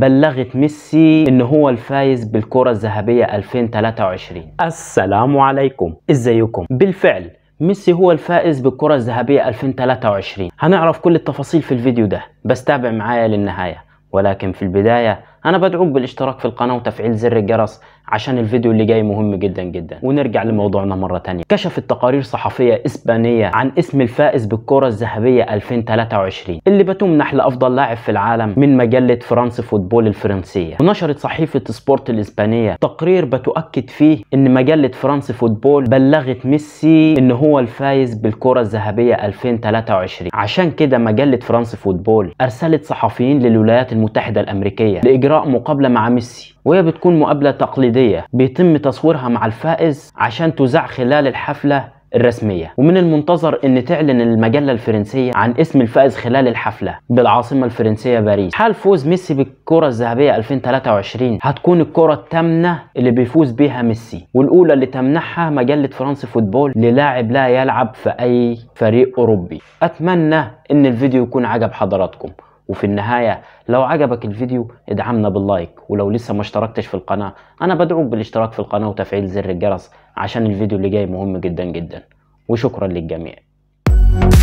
بلغت ميسي ان هو الفايز بالكرة الذهبية 2023 السلام عليكم ازيكم بالفعل ميسي هو الفائز بالكرة الذهبية 2023 هنعرف كل التفاصيل في الفيديو ده بس تابع معايا للنهاية ولكن في البداية أنا بدعوك بالاشتراك في القناة وتفعيل زر الجرس عشان الفيديو اللي جاي مهم جدا جدا ونرجع لموضوعنا مرة تانية كشفت تقارير صحفية إسبانية عن اسم الفائز بالكرة الذهبية 2023 اللي بتمنح لأفضل لاعب في العالم من مجلة فرانس فوتبول الفرنسية ونشرت صحيفة سبورت الإسبانية تقرير بتؤكد فيه إن مجلة فرانس فوتبول بلغت ميسي إن هو الفائز بالكرة الذهبية 2023 عشان كده مجلة فرانس فوتبول أرسلت صحفيين للولايات المتحدة الأمريكية لإجراء مقابلة مع ميسي وهي بتكون مقابلة تقليدية تقليدية بيتم تصويرها مع الفائز عشان تذاع خلال الحفلة الرسمية ومن المنتظر أن تعلن المجلة الفرنسية عن اسم الفائز خلال الحفلة بالعاصمة الفرنسية باريس حال فوز ميسي بالكرة الذهبية 2023 هتكون الكرة الثامنة اللي بيفوز بيها ميسي والأولى اللي تمنحها مجلة فرنسي فوتبول للاعب لا يلعب في أي فريق أوروبي أتمنى أن الفيديو يكون عجب حضراتكم وفي النهاية لو عجبك الفيديو ادعمنا باللايك ولو لسه ما اشتركتش في القناة أنا بدعوك بالاشتراك في القناة وتفعيل زر الجرس عشان الفيديو اللي جاي مهم جدا جدا وشكرا للجميع